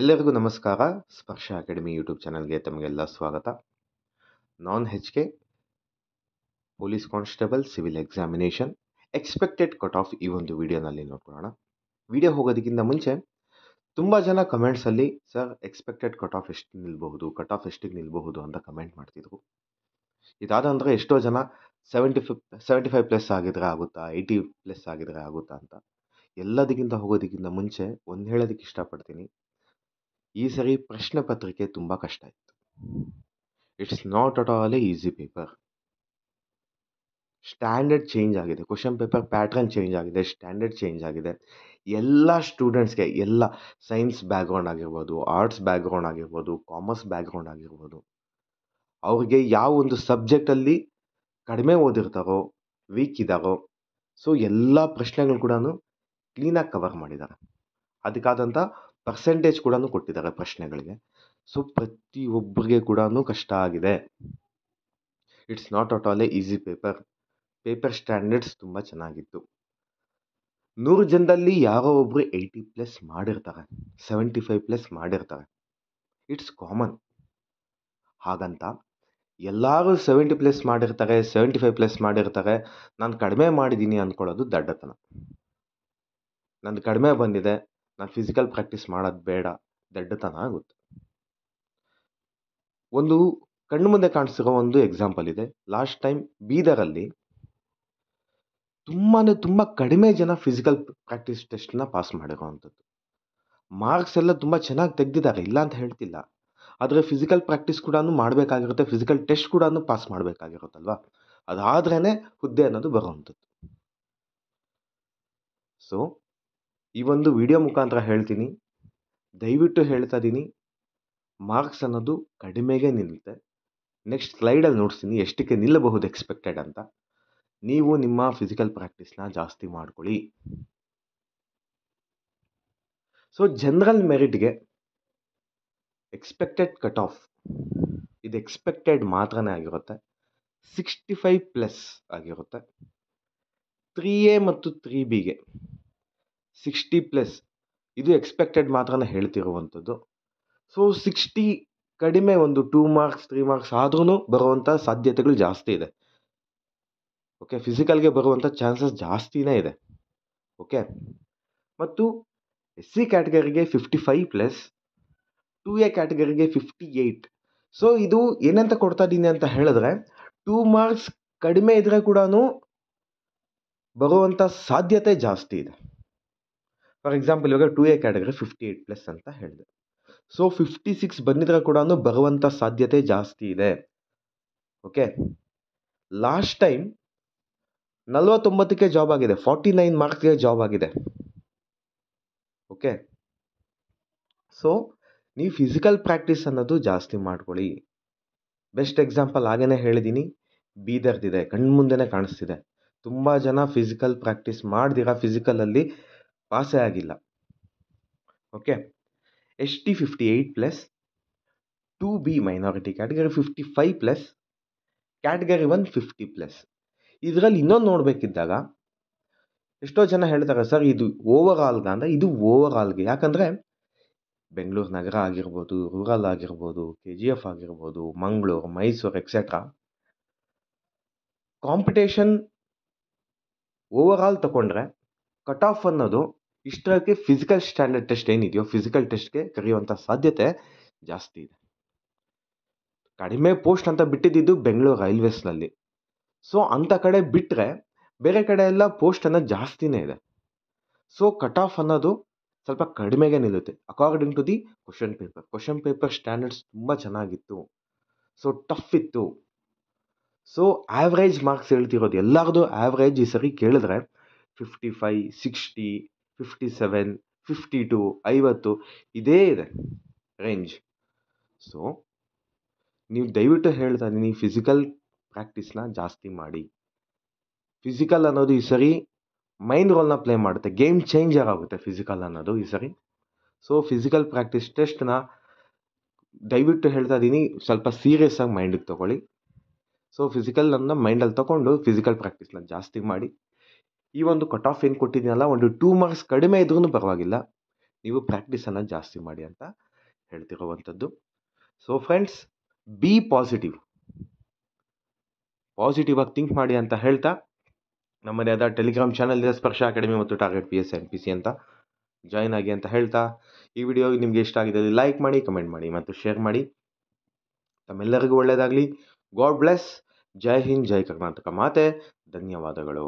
ಎಲ್ಲರಿಗೂ ನಮಸ್ಕಾರ ಸ್ಪರ್ಶ ಅಕಾಡೆಮಿ ಯೂಟ್ಯೂಬ್ ಚಾನಲ್ಗೆ ತಮಗೆಲ್ಲ ಸ್ವಾಗತ non H K police constable civil examination expected cut off ಈ ಒಂದು ವಿಡಿಯೋನಲ್ಲಿ ನೋಡ್ಕೊಳ್ಳೋಣ ವಿಡಿಯೋ ಹೋಗೋದಕ್ಕಿಂತ ಮುಂಚೆ ತುಂಬ ಜನ ಕಮೆಂಟ್ಸಲ್ಲಿ ಸರ್ ಎಕ್ಸ್ಪೆಕ್ಟೆಡ್ ಕಟ್ ಆಫ್ ಎಷ್ಟು ನಿಲ್ಬಹುದು ಕಟ್ ಆಫ್ ಎಷ್ಟಿಗೆ ನಿಲ್ಬಹುದು ಅಂತ ಕಮೆಂಟ್ ಮಾಡ್ತಿದ್ರು ಇದಾದ ನಂತರ ಎಷ್ಟೋ ಜನ ಸೆವೆಂಟಿ ಫಿಫ್ ಸೆವೆಂಟಿ ಫೈವ್ ಪ್ಲಸ್ ಆಗಿದ್ರೆ ಆಗುತ್ತಾ ಏಯ್ಟಿ ಪ್ಲಸ್ ಆಗಿದ್ರೆ ಆಗುತ್ತಾ ಅಂತ ಎಲ್ಲದಕ್ಕಿಂತ ಹೋಗೋದಕ್ಕಿಂತ ಮುಂಚೆ ಒಂದು ಹೇಳೋದಕ್ಕೆ ಇಷ್ಟಪಡ್ತೀನಿ ಈ ಸರಿ ಪ್ರಶ್ನೆ ಪತ್ರಿಕೆ ತುಂಬ ಕಷ್ಟ ಇತ್ತು it's not at all a easy paper standard change ಆಗಿದೆ ಕ್ವಶನ್ ಪೇಪರ್ ಪ್ಯಾಟ್ರನ್ ಚೇಂಜ್ ಆಗಿದೆ ಸ್ಟ್ಯಾಂಡರ್ಡ್ ಚೇಂಜ್ ಆಗಿದೆ ಎಲ್ಲ ಸ್ಟೂಡೆಂಟ್ಸ್ಗೆ ಎಲ್ಲ ಸೈನ್ಸ್ ಬ್ಯಾಕ್ಗ್ರೌಂಡ್ ಆಗಿರ್ಬೋದು ಆರ್ಟ್ಸ್ ಬ್ಯಾಕ್ಗ್ರೌಂಡ್ ಆಗಿರ್ಬೋದು ಕಾಮರ್ಸ್ ಬ್ಯಾಕ್ಗ್ರೌಂಡ್ ಆಗಿರ್ಬೋದು ಅವ್ರಿಗೆ ಯಾವ ಒಂದು ಸಬ್ಜೆಕ್ಟಲ್ಲಿ ಕಡಿಮೆ ಓದಿರ್ತಾರೋ ವೀಕ್ ಇದ್ದಾರೋ ಸೊ ಎಲ್ಲ ಪ್ರಶ್ನೆಗಳು ಕೂಡ ಕ್ಲೀನಾಗಿ ಕವರ್ ಮಾಡಿದ್ದಾರೆ ಅದಕ್ಕಾದಂಥ ಪರ್ಸೆಂಟೇಜ್ ಕೂಡ ಕೊಟ್ಟಿದ್ದಾರೆ ಪ್ರಶ್ನೆಗಳಿಗೆ ಸೊ ಪ್ರತಿಯೊಬ್ಬರಿಗೆ ಕೂಡ ಕಷ್ಟ ಆಗಿದೆ it's not at all a easy paper paper standards ತುಂಬ ಚೆನ್ನಾಗಿತ್ತು ನೂರು ಜನದಲ್ಲಿ ಯಾರೋ ಒಬ್ಬರು ಏಯ್ಟಿ ಪ್ಲಸ್ ಮಾಡಿರ್ತಾರೆ ಸೆವೆಂಟಿ ಫೈವ್ ಪ್ಲಸ್ ಮಾಡಿರ್ತಾರೆ ಇಟ್ಸ್ ಕಾಮನ್ ಹಾಗಂತ ಎಲ್ಲರೂ ಸೆವೆಂಟಿ ಪ್ಲಸ್ ಮಾಡಿರ್ತಾರೆ ಸೆವೆಂಟಿ ಫೈವ್ ಪ್ಲಸ್ ಮಾಡಿರ್ತಾರೆ ನಾನು ಕಡಿಮೆ ಮಾಡಿದ್ದೀನಿ ಅಂದ್ಕೊಳ್ಳೋದು ದಡ್ಡತನ ನಂದು ಕಡಿಮೆ ಬಂದಿದೆ ನಾನು ಫಿಸಿಕಲ್ ಪ್ರಾಕ್ಟೀಸ್ ಮಾಡೋದು ಬೇಡ ದಡ್ಡತನ ಆಗುತ್ತೆ ಒಂದು ಕಣ್ಣು ಮುಂದೆ ಕಾಣಿಸಿರೋ ಒಂದು ಎಕ್ಸಾಂಪಲ್ ಇದೆ ಲಾಸ್ಟ್ ಟೈಮ್ ಬೀದರಲ್ಲಿ ತುಂಬಾ ತುಂಬ ಕಡಿಮೆ ಜನ ಫಿಸಿಕಲ್ ಪ್ರಾಕ್ಟೀಸ್ ಟೆಸ್ಟ್ನ ಪಾಸ್ ಮಾಡಿರೋವಂಥದ್ದು ಮಾರ್ಕ್ಸ್ ಎಲ್ಲ ತುಂಬ ಚೆನ್ನಾಗಿ ತೆಗೆದಿದ್ದಾರೆ ಇಲ್ಲ ಅಂತ ಹೇಳ್ತಿಲ್ಲ ಆದರೆ ಫಿಸಿಕಲ್ ಪ್ರಾಕ್ಟೀಸ್ ಕೂಡ ಮಾಡಬೇಕಾಗಿರುತ್ತೆ ಫಿಸಿಕಲ್ ಟೆಸ್ಟ್ ಕೂಡ ಪಾಸ್ ಮಾಡಬೇಕಾಗಿರುತ್ತಲ್ವ ಅದಾದ್ರೇ ಹುದ್ದೆ ಅನ್ನೋದು ಬರುವಂಥದ್ದು ಸೊ ಈ ಒಂದು ವಿಡಿಯೋ ಮುಖಾಂತರ ಹೇಳ್ತೀನಿ ದಯವಿಟ್ಟು ಹೇಳ್ತಾ ಇದ್ದೀನಿ ಮಾರ್ಕ್ಸ್ ಅನ್ನೋದು ಕಡಿಮೆಗೆ ನಿಲ್ಲುತ್ತೆ ನೆಕ್ಸ್ಟ್ ಸ್ಲೈಡಲ್ಲಿ ನೋಡ್ತೀನಿ ಎಷ್ಟಕ್ಕೆ ನಿಲ್ಲಬಹುದು ಎಕ್ಸ್ಪೆಕ್ಟೆಡ್ ಅಂತ ನೀವು ನಿಮ್ಮ ಫಿಸಿಕಲ್ ಪ್ರಾಕ್ಟೀಸ್ನ ಜಾಸ್ತಿ ಮಾಡ್ಕೊಳ್ಳಿ ಸೊ ಜನರಲ್ ಮೆರಿಟ್ಗೆ ಎಕ್ಸ್ಪೆಕ್ಟೆಡ್ ಕಟ್ ಆಫ್ ಇದು ಎಕ್ಸ್ಪೆಕ್ಟೆಡ್ ಮಾತ್ರನೇ ಆಗಿರುತ್ತೆ ಸಿಕ್ಸ್ಟಿ ಫೈವ್ ಪ್ಲಸ್ ಆಗಿರುತ್ತೆ ತ್ರೀ ಎ ಮತ್ತು ತ್ರೀ ಬಿಗೆ ಸಿಕ್ಸ್ಟಿ ಪ್ಲಸ್ ಇದು ಎಕ್ಸ್ಪೆಕ್ಟೆಡ್ ಮಾತ್ರ ಹೇಳ್ತಿರುವಂಥದ್ದು ಸೊ ಸಿಕ್ಸ್ಟಿ ಕಡಿಮೆ ಒಂದು ಟೂ ಮಾರ್ಕ್ಸ್ ತ್ರೀ ಮಾರ್ಕ್ಸ್ ಆದ್ರೂ ಬರುವಂಥ ಸಾಧ್ಯತೆಗಳು ಜಾಸ್ತಿ ಇದೆ ಓಕೆ ಫಿಸಿಕಲ್ಗೆ ಬರುವಂಥ ಚಾನ್ಸಸ್ ಜಾಸ್ತಿನೇ ಇದೆ ಓಕೆ ಮತ್ತು ಎಸ್ ಸಿ ಕ್ಯಾಟಗರಿಗೆ fifty five plus two A ಕ್ಯಾಟಗರಿಗೆ ಫಿಫ್ಟಿ ಏಯ್ಟ್ ಸೊ ಇದು ಏನಂತ ಕೊಡ್ತಾ ಇದ್ದೀನಿ ಅಂತ ಹೇಳಿದ್ರೆ ಟೂ ಮಾರ್ಕ್ಸ್ ಕಡಿಮೆ ಇದ್ರೆ ಕೂಡ ಬರುವಂಥ ಸಾಧ್ಯತೆ ಜಾಸ್ತಿ ಇದೆ ಫಾರ್ ಎಕ್ಸಾಂಪಲ್ ಇವಾಗ two A category fifty eight plus ಅಂತ ಹೇಳಿದೆ ಸೊ ಫಿಫ್ಟಿ ಸಿಕ್ಸ್ ಬಂದಿದ್ರೆ ಕೂಡ ಬರುವಂಥ ಸಾಧ್ಯತೆ ಜಾಸ್ತಿ ಇದೆ ಓಕೆ ಲಾಸ್ಟ್ ಟೈಮ್ ನಲ್ವತ್ತೊಂಬತ್ತಕ್ಕೆ ಜಾಬ್ ಆಗಿದೆ ಫಾರ್ಟಿ ನೈನ್ ಮಾರ್ಕ್ಸ್ಗೆ ಜಾಬ್ ಆಗಿದೆ ಓಕೆ ಸೊ ನೀವು ಫಿಸಿಕಲ್ ಪ್ರಾಕ್ಟೀಸ್ ಅನ್ನೋದು ಜಾಸ್ತಿ ಮಾಡ್ಕೊಳ್ಳಿ ಬೆಸ್ಟ್ ಎಕ್ಸಾಂಪಲ್ ಹಾಗೇ ಹೇಳಿದ್ದೀನಿ ಬೀದರ್ದಿದೆ ಕಣ್ಮುಂದೆನೇ ಕಾಣಿಸ್ತಿದೆ ತುಂಬ ಜನ ಫಿಸಿಕಲ್ ಪ್ರಾಕ್ಟೀಸ್ ಮಾಡ್ದಿರ ಫಿಸಿಕಲಲ್ಲಿ ಪಾಸೇ ಆಗಿಲ್ಲ okay S T fifty eight plus two B minority category fifty five plus category one fifty plus ಇದರಲ್ಲಿ ಇನ್ನೊಂದು ನೋಡಬೇಕಿದ್ದಾಗ ಎಷ್ಟೋ ಜನ ಹೇಳ್ತಾರೆ ಸರ್ ಇದು ಓವರ್ ಆಲ್ಗ ಅಂದರೆ ಇದು ಓವರ್ ಆಲ್ಗೆ ಯಾಕಂದರೆ ಬೆಂಗಳೂರು ನಗರ ಆಗಿರ್ಬೋದು ರೂರಲ್ ಆಗಿರ್ಬೋದು ಕೆ ಜಿ ಎಫ್ ಆಗಿರ್ಬೋದು Mangaluru Mysuru etcetera competition overall ತಗೊಂಡ್ರೆ ಕಟ್ ಆಫ್ ಅನ್ನೋದು ಇಷ್ಟಕ್ಕೆ ಫಿಸಿಕಲ್ ಸ್ಟ್ಯಾಂಡರ್ಡ್ ಟೆಸ್ಟ್ ಏನಿದೆಯೋ ಫಿಸಿಕಲ್ ಟೆಸ್ಟ್ಗೆ ಕರೆಯುವಂಥ ಸಾಧ್ಯತೆ ಜಾಸ್ತಿ ಇದೆ ಕಡಿಮೆ ಪೋಸ್ಟ್ ಅಂತ ಬಿಟ್ಟಿದ್ದು ಬೆಂಗಳೂರು ರೈಲ್ವೇಸ್ನಲ್ಲಿ ಸೊ ಅಂಥ ಕಡೆ ಬಿಟ್ಟರೆ ಬೇರೆ ಕಡೆ ಎಲ್ಲ ಅನ್ನೋದು ಜಾಸ್ತಿನೇ ಇದೆ ಸೊ ಕಟ್ ಆಫ್ ಅನ್ನೋದು ಸ್ವಲ್ಪ ಕಡಿಮೆಗೆ ನಿಲ್ಲುತ್ತೆ according to the question paper question paper standards ತುಂಬ ಚೆನ್ನಾಗಿತ್ತು ಸೊ ಟಫ್ ಇತ್ತು ಸೊ ಆ್ಯಾವ್ರೇಜ್ ಮಾರ್ಕ್ಸ್ ಹೇಳ್ತಿರೋದು ಎಲ್ಲರದು ಆ್ಯಾವ್ರೇಜ್ ಈ ಸರಿ ಕೇಳಿದ್ರೆ fifty five sixty fifty seven fifty two ಐವತ್ತು ಇದೇ ಇದೆ ರೇಂಜ್ ಸೊ ನೀವು ದಯವಿಟ್ಟು ಹೇಳ್ತಾ ಇದ್ದೀನಿ ಫಿಸಿಕಲ್ ಪ್ರಾಕ್ಟೀಸ್ನ ಜಾಸ್ತಿ ಮಾಡಿ ಫಿಸಿಕಲ್ ಅನ್ನೋದು ಈ ಸರಿ ಮೈಂಡ್ ರೋಲ್ನ ಪ್ಲೇ ಮಾಡುತ್ತೆ ಗೇಮ್ ಚೇಂಜರ್ ಆಗುತ್ತೆ ಫಿಸಿಕಲ್ ಅನ್ನೋದು ಈ ಸರಿ ಸೊ ಫಿಸಿಕಲ್ ಪ್ರಾಕ್ಟೀಸ್ ಟೆಸ್ಟ್ನ ದಯವಿಟ್ಟು ಹೇಳ್ತಾ ಇದ್ದೀನಿ ಸ್ವಲ್ಪ ಸೀರಿಯಸ್ ಆಗಿ ಮೈಂಡಿಗೆ ತೊಗೊಳ್ಳಿ ಸೊ ಫಿಸಿಕಲ್ ಅನ್ನ ಮೈಂಡಲ್ಲಿ ತಗೊಂಡು ಫಿಸಿಕಲ್ ಪ್ರಾಕ್ಟೀಸ್ನ ಜಾಸ್ತಿ ಮಾಡಿ ಈ ಒಂದು ಕಟ್ ಆಫ್ ಏನು ಕೊಟ್ಟಿದ್ದೀನಲ್ಲ ಒಂದು ಟೂ ಮಾರ್ಕ್ಸ್ ಕಡಿಮೆ ಇದ್ರೂ ಪರವಾಗಿಲ್ಲ ನೀವು ಪ್ರಾಕ್ಟೀಸನ್ನು ಜಾಸ್ತಿ ಮಾಡಿ ಅಂತ ಹೇಳ್ತಿರುವಂಥದ್ದು so friends be positive positive ಆಗಿ ಥಿಂಕ್ ಮಾಡಿ ಅಂತ ಹೇಳ್ತಾ ನಮ್ಮ ಆದ ಟೆಲಿಗ್ರಾಮ್ ಚಾನಲ್ ಇದೆ ಸ್ಪರ್ಶ ಅಕಾಡೆಮಿ ಮತ್ತು target P S N P C ಅಂತ ಜಾಯಿನ್ ಆಗಿ ಅಂತ ಹೇಳ್ತಾ ಈ ವಿಡಿಯೋ ನಿಮಗೆ ಇಷ್ಟ ಆಗಿದೆ ಲೈಕ್ ಮಾಡಿ ಕಮೆಂಟ್ ಮಾಡಿ ಮತ್ತು ಶೇರ್ ಮಾಡಿ ತಮ್ಮೆಲ್ಲರಿಗೂ ಒಳ್ಳೆಯದಾಗಲಿ ಗಾಡ್ ಬ್ಲೆಸ್ ಜೈ ಹಿಂದ್ ಜೈ ಕರ್ನಾಟಕ ಮಾತೆ ಧನ್ಯವಾದಗಳು